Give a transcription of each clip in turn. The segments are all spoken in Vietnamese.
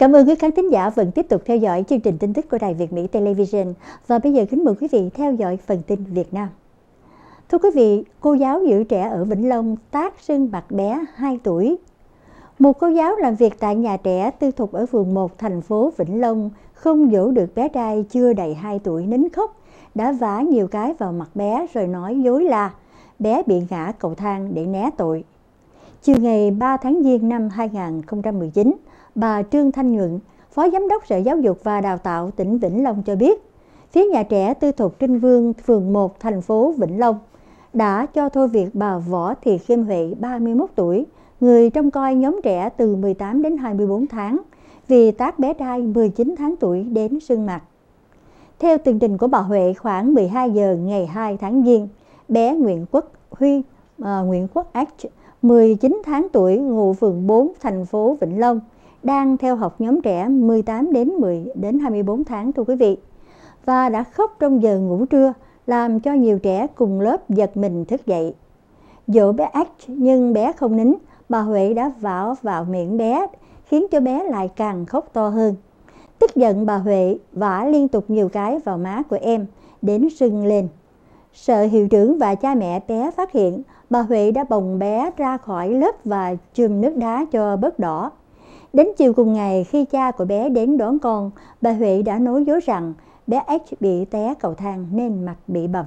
Cảm ơn quý khán thính giả vẫn tiếp tục theo dõi chương trình tin tức của Đài Việt Mỹ Television và bây giờ kính mời quý vị theo dõi phần tin Việt Nam. Thưa quý vị, cô giáo giữ trẻ ở Vĩnh Long tác sưng mặt bé 2 tuổi. Một cô giáo làm việc tại nhà trẻ tư thục ở phường 1 thành phố Vĩnh Long không dỗ được bé trai chưa đầy 2 tuổi nín khóc, đã vả nhiều cái vào mặt bé rồi nói dối là bé bị ngã cầu thang để né tội. Chiều ngày 3 tháng Giêng năm 2019, bà Trương Thanh Nhuận, Phó Giám đốc Sở Giáo dục và Đào tạo tỉnh Vĩnh Long cho biết, phía nhà trẻ tư thục Trinh Vương, phường 1, thành phố Vĩnh Long đã cho thôi việc bà Võ Thị Khiêm Huệ, 31 tuổi, người trông coi nhóm trẻ từ 18 đến 24 tháng, vì tác bé trai 19 tháng tuổi đến sưng mặt. Theo tường trình của bà Huệ, khoảng 12 giờ ngày 2 tháng Giêng, bé Nguyễn Quốc Huy, à, Nguyễn Quốc Ách, 19 tháng tuổi, ngụ phường 4, thành phố Vĩnh Long, đang theo học nhóm trẻ 18 đến 10 đến 24 tháng thưa quý vị và đã khóc trong giờ ngủ trưa làm cho nhiều trẻ cùng lớp giật mình thức dậy. Dỗ bé ách nhưng bé không nín, bà Huệ đã vảo vào miệng bé khiến cho bé lại càng khóc to hơn. Tức giận bà Huệ vả liên tục nhiều cái vào má của em đến sưng lên. Sợ hiệu trưởng và cha mẹ bé phát hiện, bà Huệ đã bồng bé ra khỏi lớp và chùm nước đá cho bớt đỏ. Đến chiều cùng ngày khi cha của bé đến đón con, bà Huệ đã nói dối rằng bé H bị té cầu thang nên mặt bị bầm.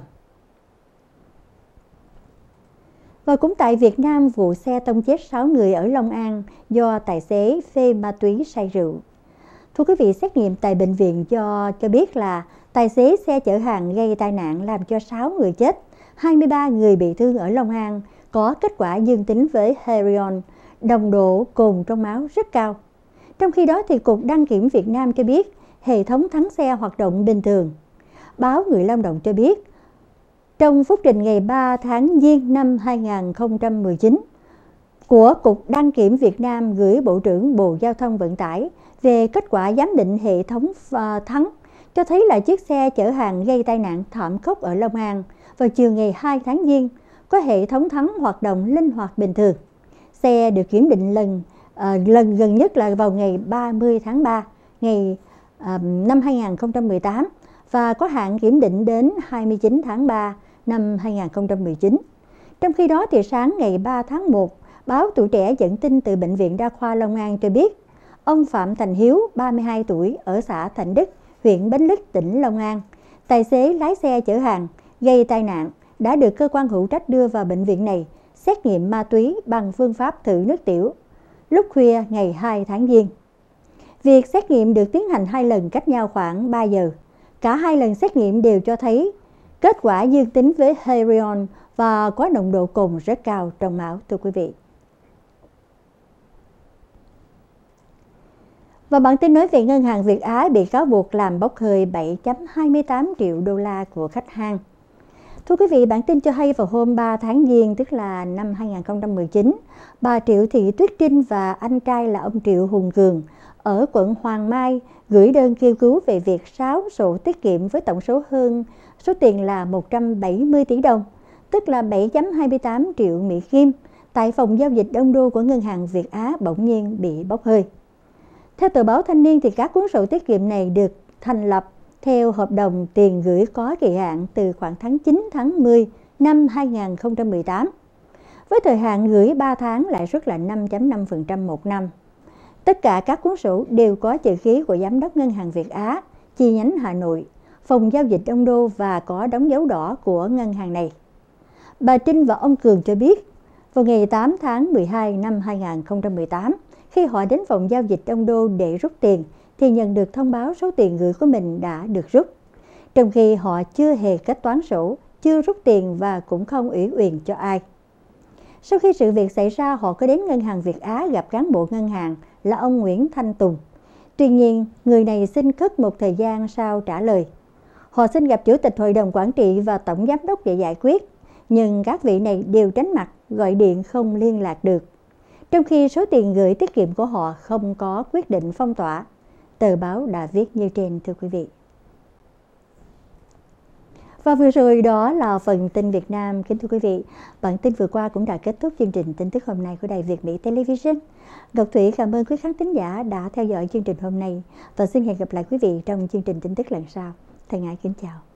Và cũng tại Việt Nam, vụ xe tông chết 6 người ở Long An do tài xế phê ma túy say rượu. Thưa quý vị, xét nghiệm tại bệnh viện cho cho biết là tài xế xe chở hàng gây tai nạn làm cho 6 người chết, 23 người bị thương ở Long An, có kết quả dương tính với Herion, đồng độ cồn trong máu rất cao. Trong khi đó thì Cục Đăng kiểm Việt Nam cho biết hệ thống thắng xe hoạt động bình thường. Báo Người Lao động cho biết, trong phút trình ngày 3 tháng Giêng năm 2019 của Cục Đăng kiểm Việt Nam gửi Bộ trưởng Bộ Giao thông Vận tải về kết quả giám định hệ thống ờ, thắng cho thấy là chiếc xe chở hàng gây tai nạn thảm khốc ở Long An vào chiều ngày 2 tháng Giêng có hệ thống thắng hoạt động linh hoạt bình thường xe được kiểm định lần à, lần gần nhất là vào ngày 30 tháng 3 ngày à, năm 2018 và có hạn kiểm định đến 29 tháng 3 năm 2019. Trong khi đó thì sáng ngày 3 tháng 1, báo Tuổi Trẻ dẫn tin từ Bệnh viện Đa khoa Long An cho biết ông Phạm Thành Hiếu, 32 tuổi, ở xã Thạnh Đức, huyện Bến Lức, tỉnh Long An, tài xế lái xe chở hàng, gây tai nạn, đã được cơ quan hữu trách đưa vào bệnh viện này xét nghiệm ma túy bằng phương pháp thử nước tiểu lúc khuya ngày 2 tháng Giêng. Việc xét nghiệm được tiến hành hai lần cách nhau khoảng 3 giờ. Cả hai lần xét nghiệm đều cho thấy kết quả dương tính với herion và có nồng độ cồn rất cao trong máu thưa quý vị. Và bản tin nói về Ngân hàng Việt Á bị cáo buộc làm bốc hơi 7.28 triệu đô la của khách hàng. Thưa quý vị, bản tin cho hay vào hôm 3 tháng Giêng, tức là năm 2019, bà Triệu Thị Tuyết Trinh và anh trai là ông Triệu Hùng Cường ở quận Hoàng Mai gửi đơn kêu cứu về việc sáu sổ tiết kiệm với tổng số hơn số tiền là 170 tỷ đồng, tức là 7.28 triệu Mỹ Kim, tại phòng giao dịch Đông Đô của Ngân hàng Việt Á bỗng nhiên bị bốc hơi. Theo tờ báo Thanh niên, thì các cuốn sổ tiết kiệm này được thành lập theo hợp đồng tiền gửi có kỳ hạn từ khoảng tháng 9 tháng 10 năm 2018 với thời hạn gửi 3 tháng lãi suất là 5.5% một năm. Tất cả các cuốn sổ đều có chữ ký của Giám đốc Ngân hàng Việt Á, chi nhánh Hà Nội, phòng giao dịch Đông Đô và có đóng dấu đỏ của ngân hàng này. Bà Trinh và ông Cường cho biết, vào ngày 8 tháng 12 năm 2018, khi họ đến phòng giao dịch Đông Đô để rút tiền thì nhận được thông báo số tiền gửi của mình đã được rút. Trong khi họ chưa hề kết toán sổ, chưa rút tiền và cũng không ủy quyền cho ai. Sau khi sự việc xảy ra, họ có đến Ngân hàng Việt Á gặp cán bộ ngân hàng là ông Nguyễn Thanh Tùng. Tuy nhiên, người này xin khất một thời gian sau trả lời. Họ xin gặp Chủ tịch Hội đồng Quản trị và Tổng Giám đốc để giải quyết, nhưng các vị này đều tránh mặt, gọi điện không liên lạc được. Trong khi số tiền gửi tiết kiệm của họ không có quyết định phong tỏa tờ báo đã viết như trên thưa quý vị. Và vừa rồi đó là phần tin Việt Nam. Kính thưa quý vị, bản tin vừa qua cũng đã kết thúc chương trình tin tức hôm nay của Đài Việt Mỹ Television. Ngọc Thủy cảm ơn quý khán thính giả đã theo dõi chương trình hôm nay và xin hẹn gặp lại quý vị trong chương trình tin tức lần sau. Thân ái kính chào.